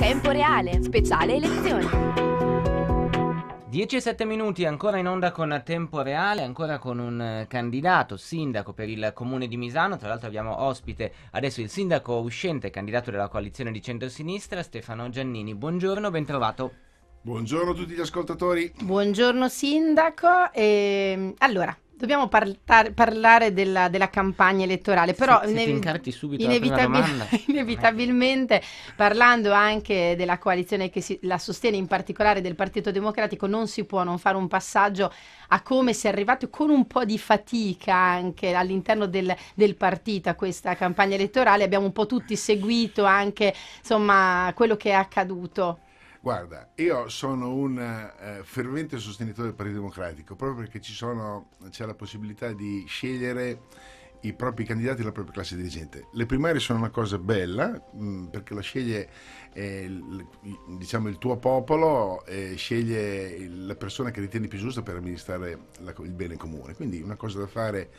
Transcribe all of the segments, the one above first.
Tempo reale, speciale elezioni. 10 e 7 minuti ancora in onda con tempo reale, ancora con un eh, candidato sindaco per il comune di Misano. Tra l'altro abbiamo ospite adesso il sindaco uscente, candidato della coalizione di centrosinistra, Stefano Giannini. Buongiorno, bentrovato. Buongiorno a tutti gli ascoltatori. Buongiorno sindaco. E... Ehm, allora, Dobbiamo parlar- parlare della, della, campagna elettorale, però se, inevi- se inevitabil- inevitabilmente parlando anche della coalizione che si- la sostiene, in particolare del Partito Democratico, non si può non fare un passaggio a come si è arrivato con un po' di fatica anche all'interno del, del partito a questa campagna elettorale. Abbiamo un po' tutti seguito anche insomma, quello che è accaduto. Guarda, io sono un eh, fervente sostenitore del Partito Democratico proprio perché ci sono, c'è la possibilità di scegliere i propri candidati e la propria classe dirigente. Le primarie sono una cosa bella mh, mm, perché la sceglie eh, diciamo, il tuo popolo, eh, sceglie la persona che ritieni più giusta per amministrare la, il bene comune. Quindi una cosa da fare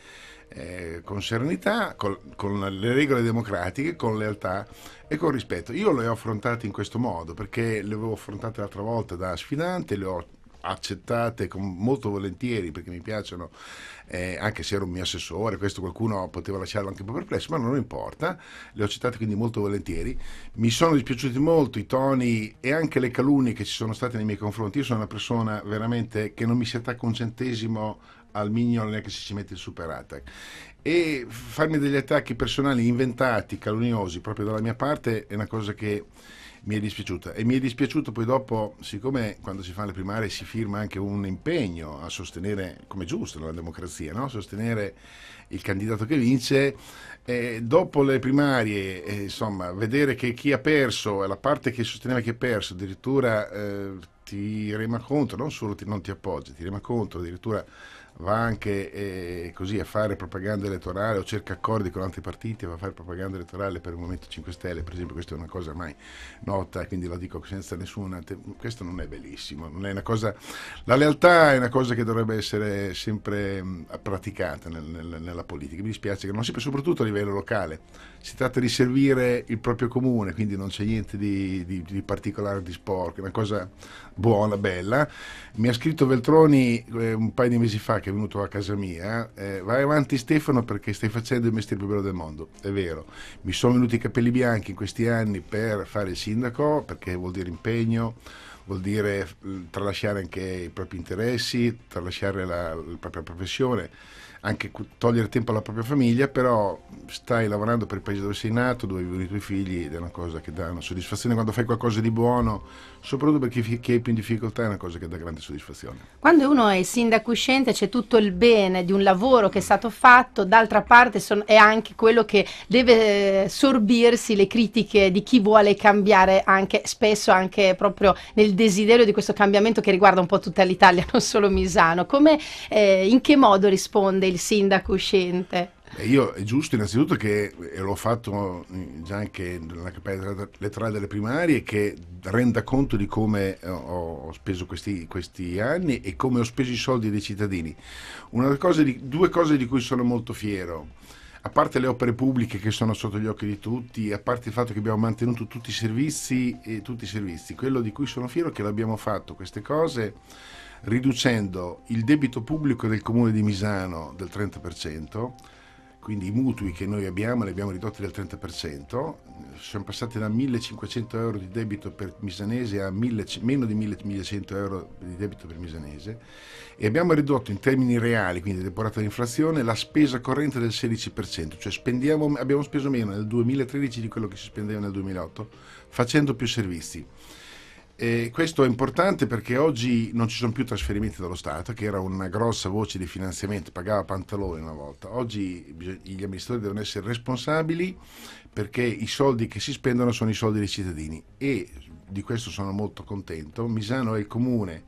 eh, con serenità, con, con, le regole democratiche, con lealtà e con rispetto. Io le ho affrontate in questo modo perché le avevo affrontate l'altra volta da sfidante, le ho accettate con, molto volentieri perché mi piacciono, eh, anche se ero un mio assessore, questo qualcuno poteva lasciarlo anche un po' perplesso, ma non importa, le ho accettate quindi molto volentieri. Mi sono dispiaciuti molto i toni e anche le calunnie che ci sono state nei miei confronti. Io sono una persona veramente che non mi si attacca un centesimo al mignolo neanche se si ci mette il superata e farmi degli attacchi personali inventati, calunniosi proprio dalla mia parte è una cosa che mi è dispiaciuta e mi è dispiaciuto poi dopo, siccome quando si fa le primarie si firma anche un impegno a sostenere, come giusto nella democrazia, no? sostenere il candidato che vince, eh, dopo le primarie, eh, insomma, vedere che chi ha perso, la parte che sosteneva chi ha perso, addirittura eh, ti rema contro, non solo ti, non ti appoggia, ti rema contro, addirittura va anche eh, così a fare propaganda elettorale o cerca accordi con altri partiti e va a fare propaganda elettorale per il Movimento 5 Stelle, per esempio, questa è una cosa mai nota, quindi la dico senza nessuna... Te- questo non è bellissimo, non è cosa, La lealtà è una cosa che dovrebbe essere sempre mh, praticata nel, nel, nella politica, mi dispiace che non si soprattutto a livello locale, si tratta di servire il proprio comune, quindi non c'è niente di, di, di particolare, di sporco, è una cosa buona, bella. Mi ha scritto Veltroni eh, un paio di mesi fa che è venuto a casa mia, eh, vai avanti Stefano perché stai facendo il mestiere più bello del mondo, è vero, mi sono venuti i capelli bianchi in questi anni per fare il sindaco, perché vuol dire impegno, vuol dire eh, tralasciare anche i propri interessi, tralasciare la, la propria professione anche togliere tempo alla propria famiglia, però stai lavorando per il paese dove sei nato, dove vivono i tuoi figli ed è una cosa che dà una soddisfazione quando fai qualcosa di buono, soprattutto per chi, chi è più in difficoltà è una cosa che dà grande soddisfazione. Quando uno è sindaco uscente c'è tutto il bene di un lavoro che è stato fatto, d'altra parte son, è anche quello che deve eh, sorbirsi le critiche di chi vuole cambiare anche spesso anche proprio nel desiderio di questo cambiamento che riguarda un po' tutta l'Italia, non solo Misano. Come, eh, in che modo risponde il sindaco uscente? Eh, io è giusto innanzitutto che eh, l'ho fatto mm, già anche nella campagna elettorale delle primarie che renda conto di come eh, ho speso questi, questi anni e come ho speso i soldi dei cittadini. Cosa di, due cose di cui sono molto fiero. A parte le opere pubbliche che sono sotto gli occhi di tutti, a parte il fatto che abbiamo mantenuto tutti i servizi, tutti i servizi quello di cui sono fiero è che l'abbiamo fatto queste cose riducendo il debito pubblico del comune di Misano del 30%, quindi i mutui che noi abbiamo li abbiamo ridotti del 30%, siamo passati da 1500 euro di debito per misanese a 1000, meno di 1100 euro di debito per misanese e abbiamo ridotto in termini reali, quindi depurata dall'inflazione, la spesa corrente del 16%, cioè abbiamo speso meno nel 2013 di quello che si spendeva nel 2008 facendo più servizi. E questo è importante perché oggi non ci sono più trasferimenti dallo Stato, che era una grossa voce di finanziamento, pagava pantaloni una volta. Oggi gli amministratori devono essere responsabili perché i soldi che si spendono sono i soldi dei cittadini e di questo sono molto contento. Misano è il comune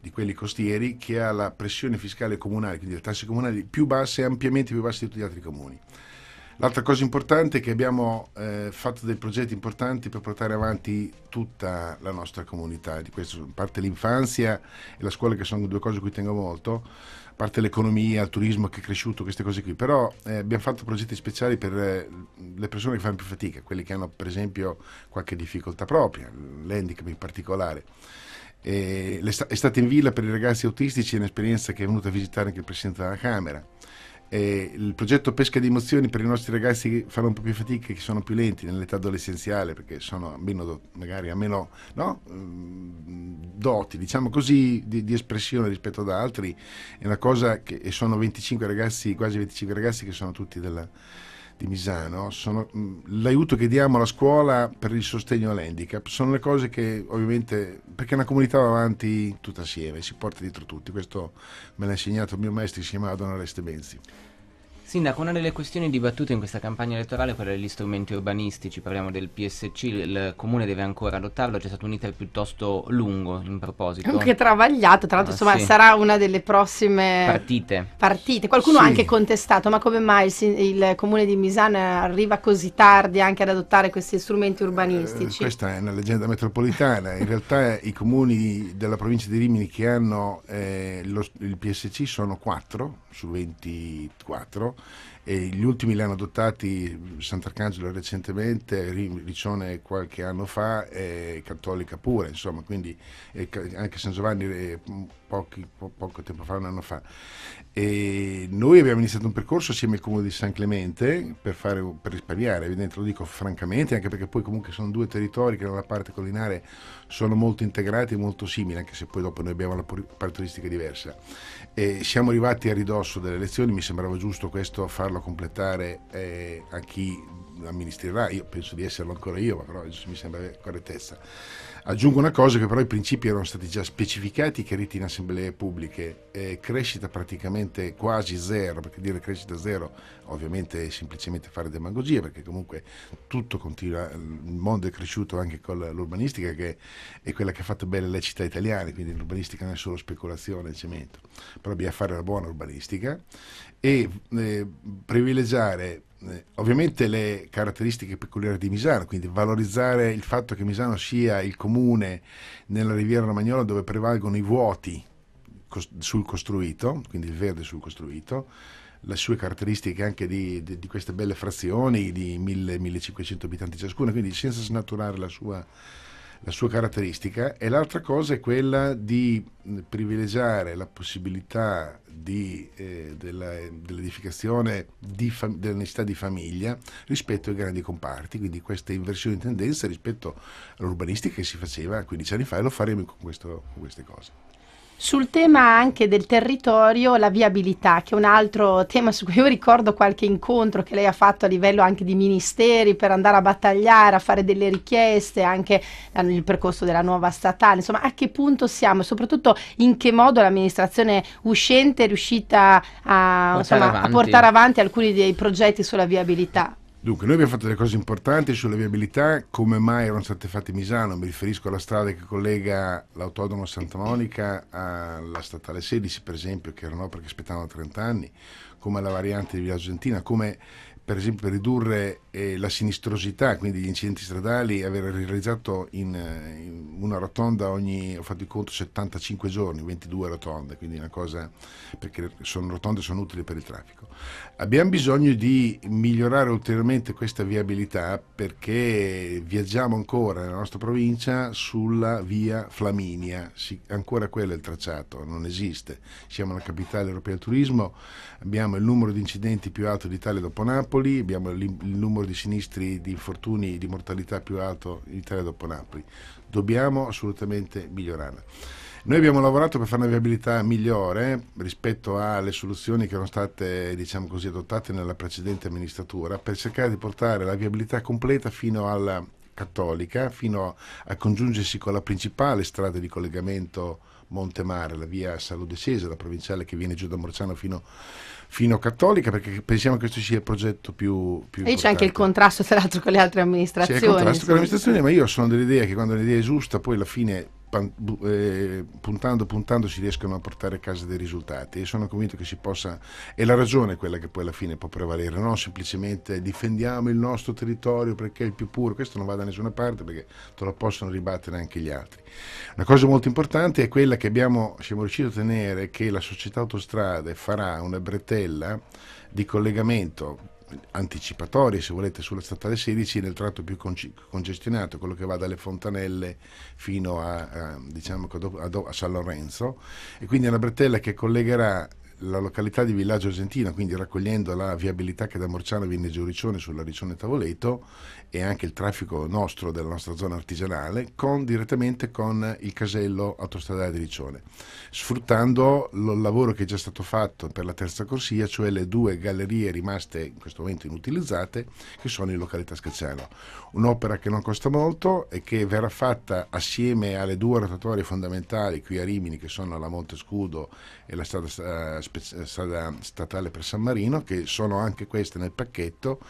di quelli costieri che ha la pressione fiscale comunale, quindi le tasse comunali più basse, ampiamente più basse di tutti gli altri comuni. L'altra cosa importante è che abbiamo eh, fatto dei progetti importanti per portare avanti tutta la nostra comunità, di questo, parte l'infanzia e la scuola che sono due cose a cui tengo molto, a parte l'economia, il turismo che è cresciuto, queste cose qui, però eh, abbiamo fatto progetti speciali per eh, le persone che fanno più fatica, quelli che hanno per esempio qualche difficoltà propria, l'handicap in particolare. E l'estate in villa per i ragazzi autistici è un'esperienza che è venuta a visitare anche il Presidente della Camera eh, il progetto Pesca di Emozioni per i nostri ragazzi che fanno un po' più fatica, che sono più lenti nell'età adolescenziale, perché sono meno, magari a meno no? Mm, doti, diciamo così, di, di, espressione rispetto ad altri, è una cosa che sono 25 ragazzi, quasi 25 ragazzi che sono tutti della di Misano sono mm, l'aiuto che diamo alla scuola per il sostegno all'handicap. Sono le cose che ovviamente, perché una comunità va avanti tutta assieme, si porta dietro tutti. Questo me l'ha insegnato il mio maestro che si chiamava Don Oreste Benzi. Sindaco, una delle questioni dibattute in questa campagna elettorale è quella degli strumenti urbanistici, parliamo del PSC, il comune deve ancora adottarlo, c'è stato un iter piuttosto lungo in proposito. Anche travagliato, tra l'altro ah, insomma sì. sarà una delle prossime partite. partite. Qualcuno sì. ha anche contestato, ma come mai il, il comune di Misana arriva così tardi anche ad adottare questi strumenti eh, urbanistici? Eh, questa è una leggenda metropolitana, in realtà i comuni della provincia di Rimini che hanno eh, lo, il PSC sono 4 su 24 e gli ultimi li hanno adottati Sant'Arcangelo recentemente, Riccione qualche anno fa e Cattolica pure, insomma, quindi anche San Giovanni eh, pochi, po- poco tempo fa, un anno fa. E noi abbiamo iniziato un percorso assieme al comune di San Clemente per, fare, per risparmiare, evidentemente lo dico francamente, anche perché poi comunque sono due territori che nella parte collinare sono molto integrati e molto simili, anche se poi dopo noi abbiamo una parte turistica diversa. E siamo arrivati a ridosso delle elezioni, mi sembrava giusto questo farlo completare eh, a chi amministrerà, io penso di esserlo ancora io, ma però mi sembra correttezza. Aggiungo una cosa che però i principi erano stati già specificati, chiariti in assemblee pubbliche, eh, crescita praticamente quasi zero, perché dire crescita zero ovviamente è semplicemente fare demagogia, perché comunque tutto continua, il mondo è cresciuto anche con l'urbanistica che è quella che ha fatto bene le città italiane, quindi l'urbanistica non è solo speculazione e cemento, però bisogna fare la buona urbanistica e eh, privilegiare eh, ovviamente le caratteristiche peculiari di Misano, quindi valorizzare il fatto che Misano sia il comune comune nella Riviera Romagnola dove prevalgono i vuoti sul costruito, quindi il verde sul costruito, le sue caratteristiche anche di, di, di queste belle frazioni di 1000-1500 abitanti ciascuna, quindi senza snaturare la sua la sua caratteristica e l'altra cosa è quella di privilegiare la possibilità di, eh, della, dell'edificazione di fam- della necessità di famiglia rispetto ai grandi comparti, quindi questa inversione di tendenza rispetto all'urbanistica che si faceva 15 anni fa e lo faremo con, questo, con queste cose. Sul tema anche del territorio, la viabilità, che è un altro tema su cui io ricordo qualche incontro che lei ha fatto a livello anche di ministeri per andare a battagliare, a fare delle richieste, anche nel percorso della nuova statale. Insomma, a che punto siamo e soprattutto in che modo l'amministrazione uscente è riuscita a portare, insomma, avanti. a portare avanti alcuni dei progetti sulla viabilità? Dunque, noi abbiamo fatto delle cose importanti sulla viabilità, come mai erano state fatte in Misano, mi riferisco alla strada che collega l'autodromo Santa Monica alla statale 16 per esempio, che era un'opera aspettavano 30 anni, come la variante di Villa Argentina, come per esempio ridurre eh, la sinistrosità, quindi gli incidenti stradali, aver realizzato in, eh, in, una rotonda ogni, ho fatto il conto, 75 giorni, 22 rotonde, quindi una cosa, perché sono rotonde sono utili per il traffico. Abbiamo bisogno di migliorare ulteriormente questa viabilità perché viaggiamo ancora nella nostra provincia sulla via Flaminia, sì, ancora quello è il tracciato, non esiste. Siamo la capitale europea del turismo, abbiamo il numero di incidenti più alto d'Italia dopo Napoli, Napoli, abbiamo il numero di sinistri, di infortuni, di mortalità più alto in Italia dopo Napoli. Dobbiamo assolutamente migliorarla. Noi abbiamo lavorato per fare una viabilità migliore rispetto alle soluzioni che erano state diciamo così, adottate nella precedente amministratura per cercare di portare la viabilità completa fino alla cattolica, fino a congiungersi con la principale strada di collegamento Montemare, la via Cesare, la provinciale che viene giù da Morciano fino a fino cattolica perché pensiamo che questo sia il progetto più, più e c'è anche il contrasto tra l'altro con le altre amministrazioni c'è il contrasto sì. con le amministrazioni ma io sono dell'idea che quando l'idea è giusta poi alla fine eh, puntando puntando si riescono a portare a casa dei risultati e sono convinto che si possa e la ragione è quella che poi alla fine può prevalere non semplicemente difendiamo il nostro territorio perché è il più puro questo non va da nessuna parte perché te lo possono ribattere anche gli altri una cosa molto importante è quella che abbiamo siamo riusciti a ottenere che la società autostrade farà una bretella cartella di collegamento anticipatorio se volete, sulla statale 16 nel tratto più con- congestionato, quello che va dalle Fontanelle fino a, a, diciamo, a, Do- a San Lorenzo, e quindi è una bretella che collegherà la località di Villaggio Argentina, quindi raccogliendo la viabilità che da Morciano viene giù Riccione sulla Riccione Tavoleto e anche il traffico nostro della nostra zona artigianale con, direttamente con il casello autostradale di Riccione, sfruttando il lavoro che è già stato fatto per la terza corsia, cioè le due gallerie rimaste in questo momento inutilizzate che sono in località Scacciano. Un'opera che non costa molto e che verrà fatta assieme alle due rotatorie fondamentali qui a Rimini che sono la Monte Scudo e la strada eh, strada eh, statale per San Marino, che sono anche queste nel pacchetto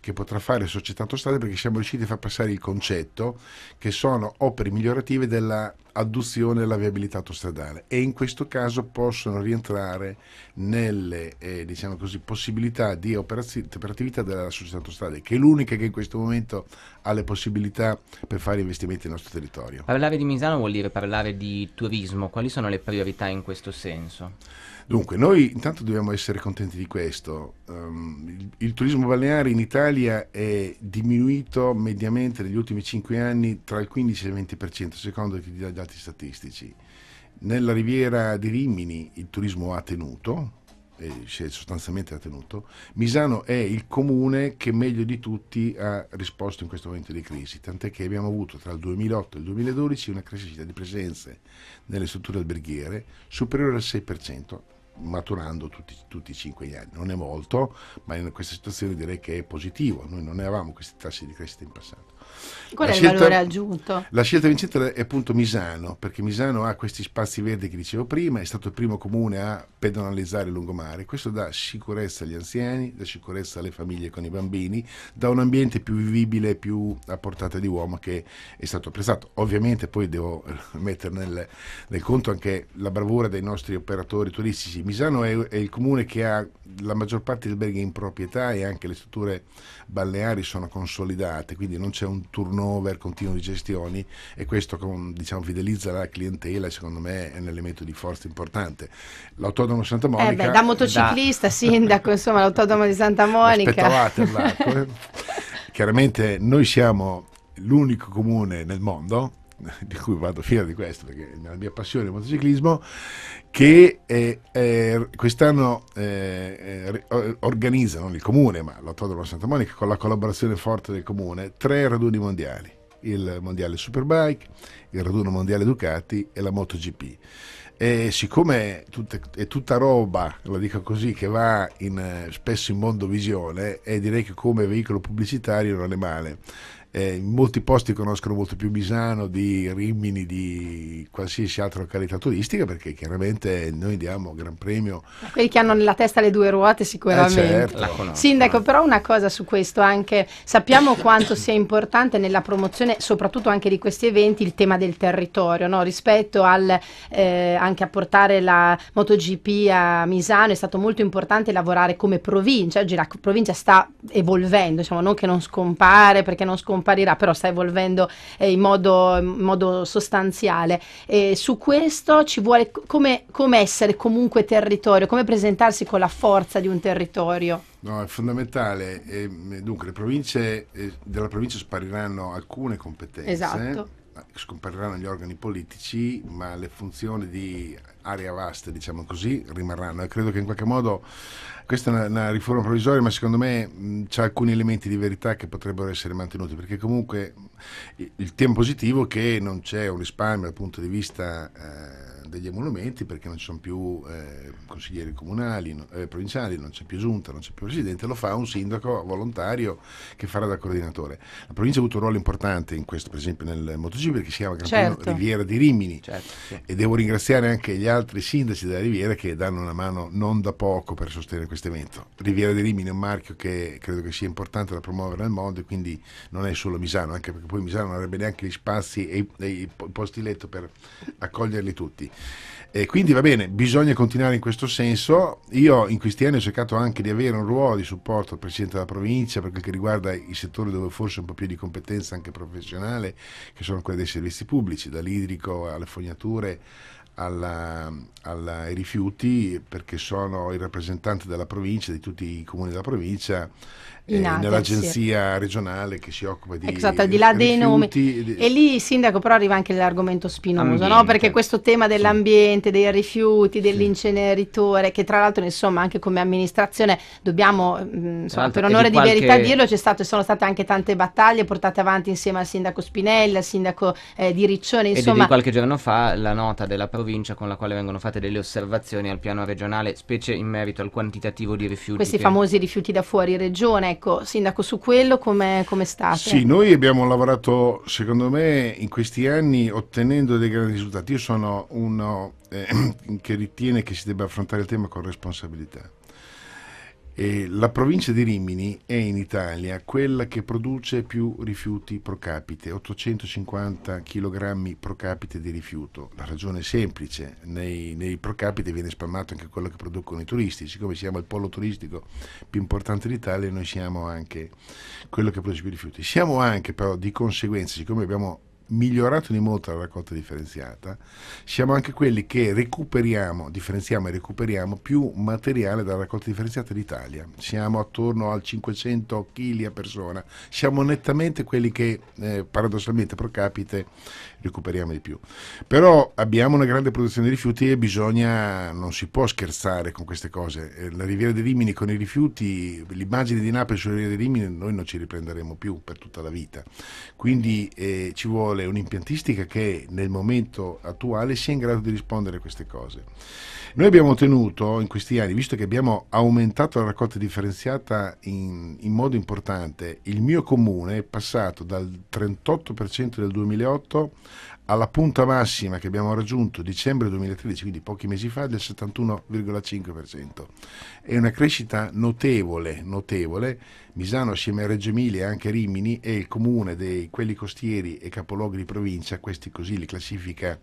che potrà fare Società Autostrade perché siamo riusciti a far passare il concetto che sono opere migliorative della adduzione alla viabilità autostradale e in questo caso possono rientrare nelle eh, diciamo così, possibilità di operatività della società autostrade che è l'unica che in questo momento ha le possibilità per fare investimenti nel nostro territorio. Parlare di Misano vuol dire parlare di turismo, quali sono le priorità in questo senso? Dunque, noi intanto dobbiamo essere contenti di questo. Um, il, il, turismo balneare in Italia è diminuito mediamente negli ultimi 5 anni tra il 15 e il 20%, secondo i dati statistici. Nella riviera di Rimini il turismo ha tenuto, sostanzialmente ha tenuto, Misano è il comune che meglio di tutti ha risposto in questo momento di crisi, tant'è che abbiamo avuto tra il 2008 e il 2012 una crescita di presenze nelle strutture alberghiere superiore al 6%, maturando tutti, tutti, i cinque anni. Non è molto, ma in questa situazione direi che è positivo. Noi non avevamo questi tassi di crescita in passato. Qual la è scelta, il valore aggiunto? La scelta vincente è appunto Misano, perché Misano ha questi spazi verdi che dicevo prima, è stato il primo comune a pedonalizzare il lungomare. Questo dà sicurezza agli anziani, dà sicurezza alle famiglie con i bambini, dà un ambiente più vivibile, più a portata di uomo che è stato apprezzato. Ovviamente poi devo mettere nel, nel conto anche la bravura dei nostri operatori turistici. Misano è, è, il comune che ha la maggior parte di alberghi in proprietà e anche le strutture balneari sono consolidate, quindi non c'è un turnover continuo di gestioni e questo con, diciamo, fidelizza la clientela e secondo me è un elemento di forza importante. L'autodomo Santa eh Monica... Eh beh, da motociclista, da... sindaco, insomma l'autodomo di Santa Monica. Chiaramente noi siamo l'unico comune nel mondo di cui vado fiera di questo, perché è la mia passione il motociclismo, che eh, eh, quest'anno eh, organizza, non il comune, ma l'autodromo Santa Monica, con la collaborazione forte del comune, tre raduni mondiali. Il mondiale Superbike, il raduno mondiale Ducati e la MotoGP. E siccome è tutta, è tutta roba, la dico così, che va in, spesso in mondo visione, e direi che come veicolo pubblicitario non è male eh, in molti posti conoscono molto più Misano di Rimini, di qualsiasi altra località turistica, perché chiaramente noi diamo gran premio. quelli che hanno nella testa le due ruote sicuramente. Eh certo. Sindaco, però una cosa su questo anche, sappiamo quanto sia importante nella promozione, soprattutto anche di questi eventi, il tema del territorio, no? rispetto al, eh, anche a portare la MotoGP a Misano, è stato molto importante lavorare come provincia, oggi la provincia sta evolvendo, diciamo, non che non scompare, perché non scompare scomparirà, però sta evolvendo eh, in, modo, in, modo, sostanziale. E su questo ci vuole come, come essere comunque territorio, come presentarsi con la forza di un territorio. No, è fondamentale. E, dunque, le province, eh, della provincia spariranno alcune competenze. Esatto scompariranno gli organi politici, ma le funzioni di area vasta, diciamo così, rimarranno. E credo che in qualche modo questa è una, una riforma provvisoria, ma secondo me c'è alcuni elementi di verità che potrebbero essere mantenuti, perché comunque il tempo positivo è che non c'è un risparmio dal punto di vista... Eh, degli emolumenti perché non ci sono più eh, consiglieri comunali, eh, provinciali, non c'è più giunta, non c'è più presidente, lo fa un sindaco volontario che farà da coordinatore. La provincia ha avuto un ruolo importante in questo, per esempio nel MotoGP perché si chiama Gran certo. Riviera di Rimini certo, sì. e devo ringraziare anche gli altri sindaci della Riviera che danno una mano non da poco per sostenere questo evento. Riviera di Rimini è un marchio che credo che sia importante da promuovere nel mondo e quindi non è solo Misano, anche perché poi Misano non avrebbe neanche gli spazi e i posti letto per accoglierli tutti. E quindi va bene, bisogna continuare in questo senso. Io in questi anni ho cercato anche di avere un ruolo di supporto al Presidente della provincia per quel che riguarda i settori dove forse un po' più di competenza anche professionale, che sono quelli dei servizi pubblici, dall'idrico alle fognature alla, alla, ai rifiuti perché sono il rappresentante della provincia, di tutti i comuni della provincia, eh, nell'agenzia regionale che si occupa di ecco, Esatto, al di là dei nomi. Di... E lì, sindaco, però arriva anche l'argomento spinoso, no? perché questo tema dell'ambiente, sì. dei rifiuti, dell'inceneritore, che tra l'altro, insomma, anche come amministrazione dobbiamo, mm, insomma, per onore di, qualche... verità dirlo, c'è stato, sono state anche tante battaglie portate avanti insieme al sindaco Spinelli, al sindaco eh, di Riccione, insomma. E di qualche giorno fa la nota della provincia provincia con la quale vengono fatte delle osservazioni al piano regionale, specie in merito al quantitativo di rifiuti. Questi che... famosi rifiuti da fuori regione, ecco, Sindaco, su quello come è stato? Sì, noi abbiamo lavorato, secondo me, in questi anni ottenendo dei grandi risultati. Io sono uno eh, che ritiene che si debba affrontare il tema con responsabilità e la provincia di Rimini è in Italia quella che produce più rifiuti pro capite, 850 kg pro capite di rifiuto. La ragione è semplice, nei, nei pro capite viene spammato anche quello che producono i turisti, siccome siamo il polo turistico più importante d'Italia noi siamo anche quello che produce più rifiuti. Siamo anche però di conseguenza, siccome abbiamo migliorato di molto la raccolta differenziata, siamo anche quelli che recuperiamo, differenziamo e recuperiamo più materiale dalla raccolta differenziata d'Italia. Siamo attorno al 500 kg a persona, siamo nettamente quelli che eh, paradossalmente pro capite recuperiamo di più. Però abbiamo una grande produzione di rifiuti e bisogna, non si può scherzare con queste cose. Eh, la Riviera dei Rimini con i rifiuti, l'immagine di Napoli sulla Riviera dei Rimini noi non ci riprenderemo più per tutta la vita. Quindi eh, ci vuole vuole un'impiantistica che nel momento attuale sia in grado di rispondere a queste cose. Noi abbiamo ottenuto in questi anni, visto che abbiamo aumentato la raccolta differenziata in, in modo importante, il mio comune è passato dal 38% del 2008 alla punta massima che abbiamo raggiunto dicembre 2013, quindi pochi mesi fa, del 71,5%. È una crescita notevole, notevole. Misano assieme a Reggio Emilia e anche Rimini è il comune dei quelli costieri e capoluoghi di provincia, questi così li classifica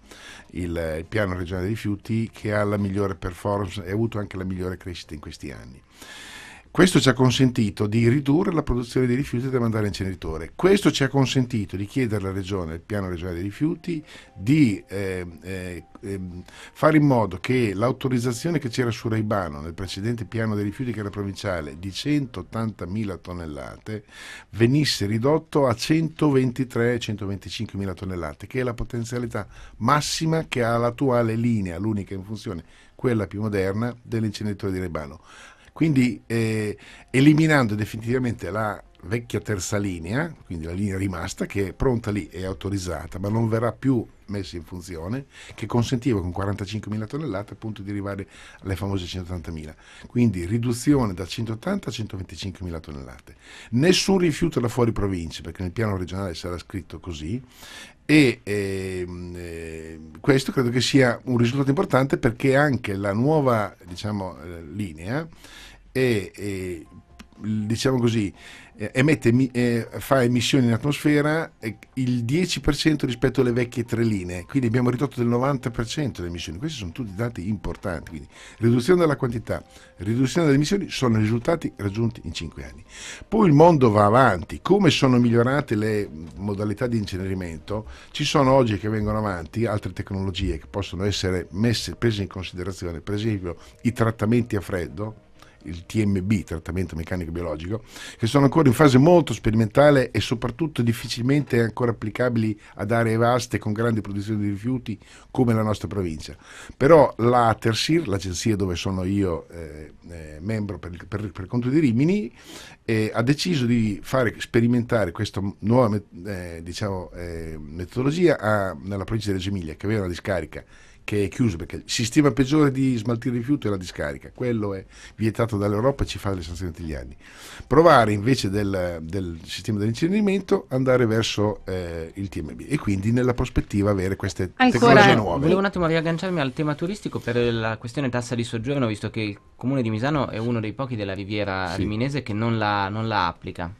il, il piano regionale dei rifiuti, che ha la migliore performance e ha avuto anche la migliore crescita in questi anni. Questo ci ha consentito di ridurre la produzione dei rifiuti da mandare inceneritore. Questo ci ha consentito di chiedere alla Regione, al piano regionale dei rifiuti, di ehm, eh, eh, fare in modo che l'autorizzazione che c'era su Raibano nel precedente piano dei rifiuti che era provinciale di 180.000 tonnellate venisse ridotto a 123-125.000 tonnellate, che è la potenzialità massima che ha l'attuale linea, l'unica in funzione, quella più moderna dell'inceneritore di Raibano quindi eh, eliminando definitivamente la vecchia terza linea, quindi la linea rimasta, che è pronta lì e autorizzata, ma non verrà più messa in funzione, che consentiva con 45.000 tonnellate appunto di arrivare alle famose 180.000. Quindi riduzione da 180 a 125.000 tonnellate. Nessun rifiuto da fuori province, perché nel piano regionale sarà scritto così, e ehm, eh, questo credo che sia un risultato importante perché anche la nuova diciamo, eh, linea è, è diciamo così, emette, eh, fa emissioni in atmosfera il 10% rispetto alle vecchie tre linee, quindi abbiamo ridotto del 90% le emissioni. Questi sono tutti dati importanti, quindi riduzione della quantità, riduzione delle emissioni sono risultati raggiunti in 5 anni. Poi il mondo va avanti, come sono migliorate le modalità di incenerimento, ci sono oggi che vengono avanti altre tecnologie che possono essere messe, prese in considerazione, per esempio i trattamenti a freddo, il TMB, trattamento meccanico biologico, che sono ancora in fase molto sperimentale e soprattutto difficilmente ancora applicabili ad aree vaste con grandi produzioni di rifiuti come la nostra provincia. Però la Tersir, l'agenzia dove sono io eh, eh, membro per, per, per, conto di Rimini, eh, ha deciso di fare sperimentare questa nuova eh, diciamo, eh, metodologia a, nella provincia di Reggio Emilia che aveva una discarica che è chiuso perché il sistema peggiore di smaltire il rifiuto è la discarica, quello è vietato dall'Europa e ci fa le sanzioni tutti gli anni. Provare invece del, del sistema dell'incenerimento andare verso eh, il TMB e quindi nella prospettiva avere queste Ancora, tecnologie nuove. Volevo un attimo riagganciarmi al tema turistico per la questione tassa di soggiorno, visto che il comune di Misano è uno dei pochi della riviera sì. riminese che non la, non la applica.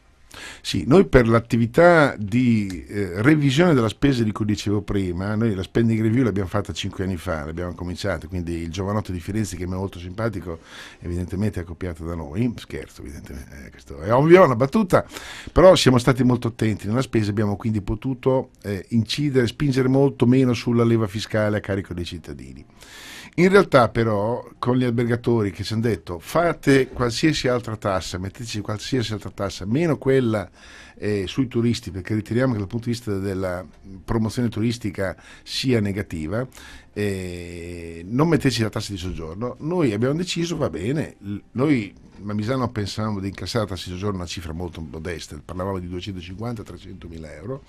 Sì, noi per l'attività di eh, revisione della spesa di cui dicevo prima, noi la spending review l'abbiamo fatta cinque anni fa, l'abbiamo cominciata, quindi il giovanotto di Firenze che mi è molto simpatico evidentemente è copiato da noi, scherzo evidentemente, eh, questo è ovvio, una battuta, però siamo stati molto attenti nella spesa, abbiamo quindi potuto eh, incidere, spingere molto meno sulla leva fiscale a carico dei cittadini. In realtà però con gli albergatori che ci hanno detto fate qualsiasi altra tassa, metteteci qualsiasi altra tassa, meno quella eh, sui turisti, perché riteniamo che dal punto di vista della promozione turistica sia negativa, eh, non metteteci la tassa di soggiorno, noi abbiamo deciso, va bene, noi a Misano pensavamo di incassare la tassa di soggiorno una cifra molto modesta, parlavamo di 250-300 mila euro,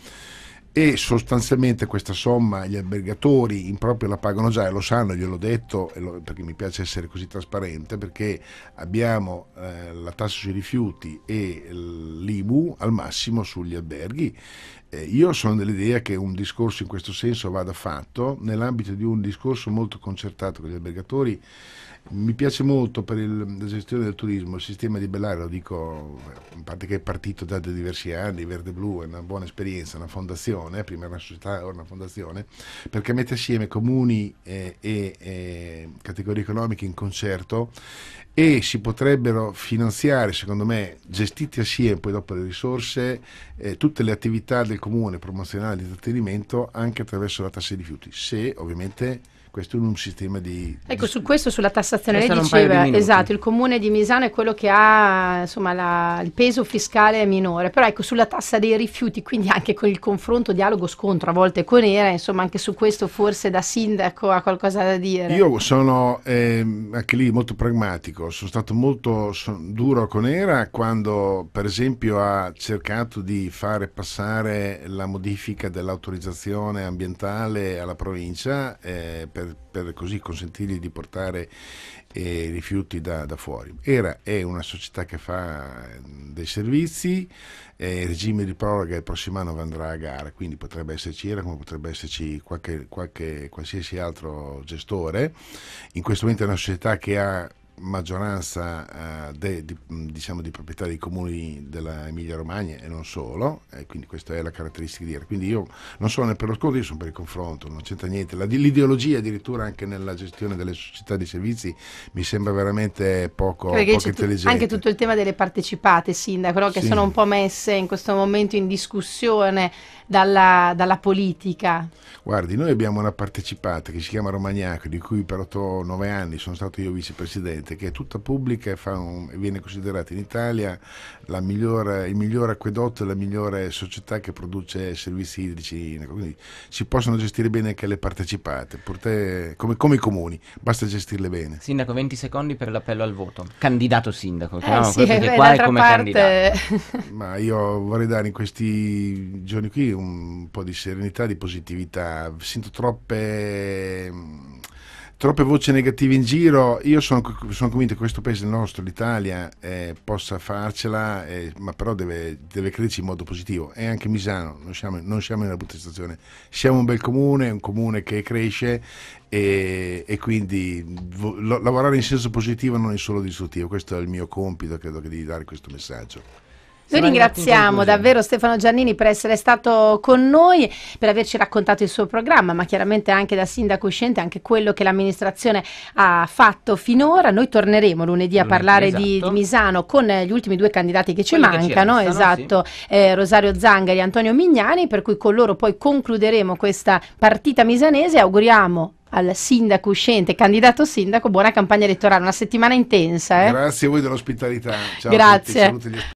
e sostanzialmente questa somma gli albergatori in proprio la pagano già e lo sanno, gliel'ho detto perché mi piace essere così trasparente perché abbiamo eh, la tassa sui rifiuti e l'IMU al massimo sugli alberghi eh, io sono dell'idea che un discorso in questo senso vada fatto nell'ambito di un discorso molto concertato con gli albergatori mi piace molto per il, la gestione del turismo il sistema di Bellare, lo dico in parte che è partito da diversi anni, Verde Blu è una buona esperienza, una fondazione, prima era una società, ora una fondazione, perché mette assieme comuni e, e, e categorie economiche in concerto e si potrebbero finanziare, secondo me, gestiti assieme poi dopo le risorse, eh, tutte le attività del comune promozionale di intrattenimento anche attraverso la tassa di rifiuti, se ovviamente questo in un sistema di... Ecco, su questo, sulla tassazione, lei diceva, di esatto, il comune di Misano è quello che ha, insomma, la, il peso fiscale minore, però ecco, sulla tassa dei rifiuti, quindi anche con il confronto, dialogo, scontro, a volte con era, insomma, anche su questo forse da sindaco ha qualcosa da dire. Io sono eh, anche lì molto pragmatico, sono stato molto son, duro con era quando, per esempio, ha cercato di fare passare la modifica dell'autorizzazione ambientale alla provincia eh, per per, per così consentirgli di portare eh, rifiuti da, da, fuori. Era, è una società che fa mm, dei servizi, eh, regime di proroga il prossimo anno andrà a gara, quindi potrebbe esserci era come potrebbe esserci qualche, qualche, qualsiasi altro gestore. In questo momento è una società che ha maggioranza eh, de, di, diciamo, di proprietà dei comuni della Emilia Romagna e non solo, e quindi questa è la caratteristica di era. Quindi io non sono né per lo scontro, io sono per il confronto, non c'entra niente. La, l'ideologia addirittura anche nella gestione delle società di servizi mi sembra veramente poco, poco intelligente. Tu, anche tutto il tema delle partecipate, Sindaco, no? che sì. sono un po' messe in questo momento in discussione dalla, dalla, politica? Guardi, noi abbiamo una partecipata che si chiama Romagnaco, di cui per 8-9 anni sono stato io vicepresidente Ponte, che è tutta pubblica e un, viene considerata in Italia migliore, il migliore acquedotto e la migliore società che produce servizi idrici. Quindi si possono gestire bene anche le partecipate, te, come, come, i comuni, basta gestirle bene. Sindaco, 20 secondi per l'appello al voto. Candidato sindaco, eh, no, sì, perché beh, qua è come parte... candidato. Ma io vorrei dare in questi giorni qui un po' di serenità, di positività. Sento troppe troppe voci negative in giro. Io sono, sono convinto che questo paese nostro, l'Italia, eh, possa farcela, eh, ma però deve, deve, crederci in modo positivo. E anche Misano, non siamo, non siamo in brutta situazione. Siamo un bel comune, un comune che cresce e, e quindi vo, lo, lavorare in senso positivo non è solo distruttivo. Questo è il mio compito, credo che di dare questo messaggio. Noi ringraziamo davvero Stefano Giannini per essere stato con noi, per averci raccontato il suo programma, ma chiaramente anche da sindaco uscente, anche quello che l'amministrazione ha fatto finora. Noi torneremo lunedì a parlare esatto. di, di, Misano con gli ultimi due candidati che ci Quelli mancano, che ci restano, esatto, sì. eh, Rosario Zangari e Antonio Mignani, per cui con loro poi concluderemo questa partita misanese. Auguriamo al sindaco uscente, candidato sindaco, buona campagna elettorale, una settimana intensa. Eh? Grazie a voi dell'ospitalità. Ciao Grazie.